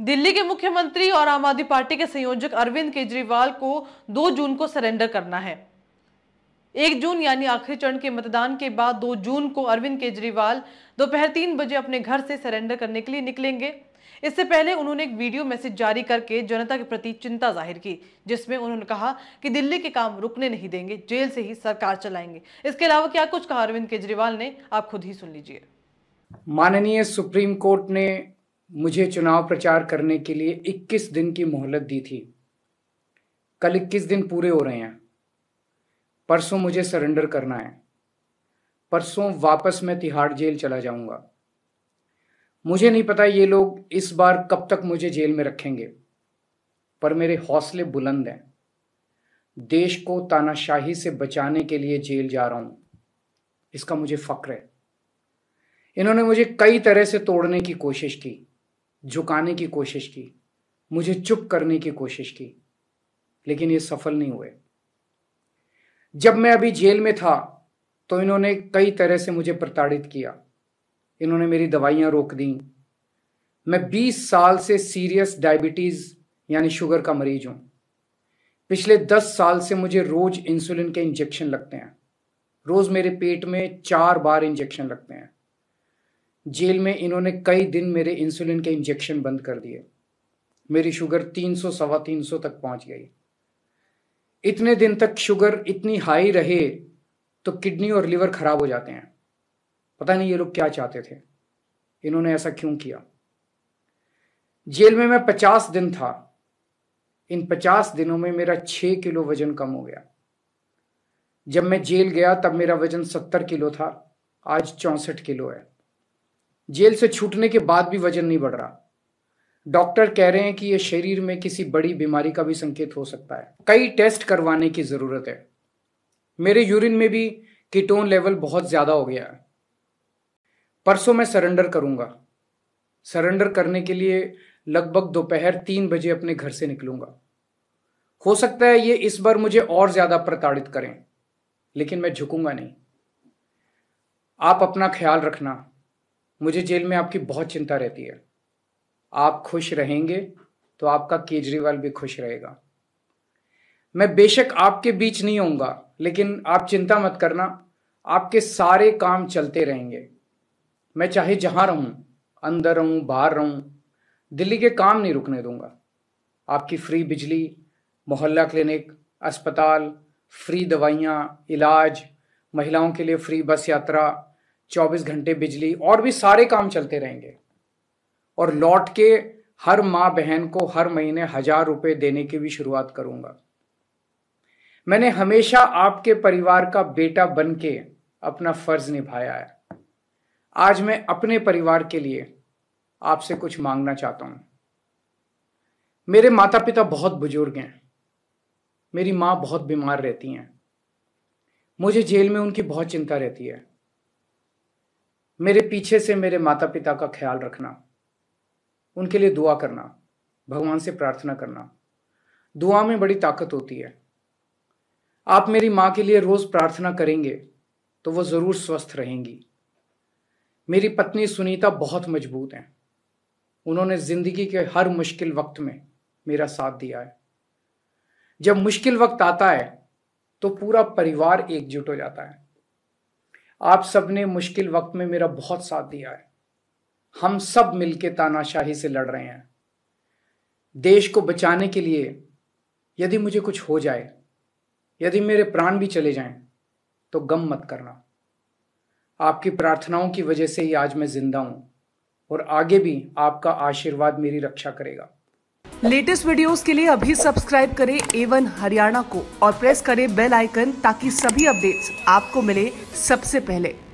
दिल्ली के मुख्यमंत्री और आम आदमी पार्टी के संयोजक अरविंद केजरीवाल को 2 जून को सरेंडर करना है एक जून यानी आखिरी चरण के मतदान के बाद 2 जून को अरविंद केजरीवाल दोपहर तीन बजे अपने घर से सरेंडर करने के लिए निकलेंगे इससे पहले उन्होंने एक वीडियो मैसेज जारी करके जनता के प्रति चिंता जाहिर की जिसमें उन्होंने कहा कि दिल्ली के काम रुकने नहीं देंगे जेल से ही सरकार चलाएंगे इसके अलावा क्या कुछ कहा अरविंद केजरीवाल ने आप खुद ही सुन लीजिए माननीय सुप्रीम कोर्ट ने मुझे चुनाव प्रचार करने के लिए 21 दिन की मोहलत दी थी कल 21 दिन पूरे हो रहे हैं परसों मुझे सरेंडर करना है परसों वापस मैं तिहाड़ जेल चला जाऊंगा मुझे नहीं पता ये लोग इस बार कब तक मुझे जेल में रखेंगे पर मेरे हौसले बुलंद हैं देश को तानाशाही से बचाने के लिए जेल जा रहा हूं इसका मुझे फक्र है इन्होंने मुझे कई तरह से तोड़ने की कोशिश की झुकाने की कोशिश की मुझे चुप करने की कोशिश की लेकिन ये सफल नहीं हुए जब मैं अभी जेल में था तो इन्होंने कई तरह से मुझे प्रताड़ित किया इन्होंने मेरी दवाइयाँ रोक दी मैं 20 साल से सीरियस डायबिटीज़ यानी शुगर का मरीज हूँ पिछले 10 साल से मुझे रोज़ इंसुलिन के इंजेक्शन लगते हैं रोज़ मेरे पेट में चार बार इंजेक्शन लगते हैं जेल में इन्होंने कई दिन मेरे इंसुलिन के इंजेक्शन बंद कर दिए मेरी शुगर तीन सौ सवा तीन सौ तक पहुंच गई इतने दिन तक शुगर इतनी हाई रहे तो किडनी और लिवर खराब हो जाते हैं पता नहीं ये लोग क्या चाहते थे इन्होंने ऐसा क्यों किया जेल में मैं पचास दिन था इन पचास दिनों में मेरा छह किलो वजन कम हो गया जब मैं जेल गया तब मेरा वजन सत्तर किलो था आज चौंसठ किलो है जेल से छूटने के बाद भी वजन नहीं बढ़ रहा डॉक्टर कह रहे हैं कि यह शरीर में किसी बड़ी बीमारी का भी संकेत हो सकता है कई टेस्ट करवाने की ज़रूरत है मेरे यूरिन में भी कीटोन लेवल बहुत ज़्यादा हो गया है परसों मैं सरेंडर करूंगा सरेंडर करने के लिए लगभग दोपहर तीन बजे अपने घर से निकलूंगा हो सकता है ये इस बार मुझे और ज़्यादा प्रताड़ित करें लेकिन मैं झुकूंगा नहीं आप अपना ख्याल रखना मुझे जेल में आपकी बहुत चिंता रहती है आप खुश रहेंगे तो आपका केजरीवाल भी खुश रहेगा मैं बेशक आपके बीच नहीं होऊंगा लेकिन आप चिंता मत करना आपके सारे काम चलते रहेंगे मैं चाहे जहां रहूं अंदर रहूं बाहर रहूं दिल्ली के काम नहीं रुकने दूंगा आपकी फ्री बिजली मोहल्ला क्लिनिक अस्पताल फ्री दवाइयां इलाज महिलाओं के लिए फ्री बस यात्रा चौबीस घंटे बिजली और भी सारे काम चलते रहेंगे और लौट के हर माँ बहन को हर महीने हजार रुपए देने की भी शुरुआत करूंगा मैंने हमेशा आपके परिवार का बेटा बन के अपना फर्ज निभाया है आज मैं अपने परिवार के लिए आपसे कुछ मांगना चाहता हूं मेरे माता पिता बहुत बुजुर्ग हैं मेरी माँ बहुत बीमार रहती हैं मुझे जेल में उनकी बहुत चिंता रहती है मेरे पीछे से मेरे माता पिता का ख्याल रखना उनके लिए दुआ करना भगवान से प्रार्थना करना दुआ में बड़ी ताकत होती है आप मेरी माँ के लिए रोज प्रार्थना करेंगे तो वो जरूर स्वस्थ रहेंगी मेरी पत्नी सुनीता बहुत मजबूत हैं उन्होंने जिंदगी के हर मुश्किल वक्त में मेरा साथ दिया है जब मुश्किल वक्त आता है तो पूरा परिवार एकजुट हो जाता है आप सबने मुश्किल वक्त में मेरा बहुत साथ दिया है हम सब मिलके तानाशाही से लड़ रहे हैं देश को बचाने के लिए यदि मुझे कुछ हो जाए यदि मेरे प्राण भी चले जाएं तो गम मत करना आपकी प्रार्थनाओं की वजह से ही आज मैं जिंदा हूं और आगे भी आपका आशीर्वाद मेरी रक्षा करेगा लेटेस्ट वीडियोस के लिए अभी सब्सक्राइब करें एवन हरियाणा को और प्रेस करें बेल आइकन ताकि सभी अपडेट्स आपको मिले सबसे पहले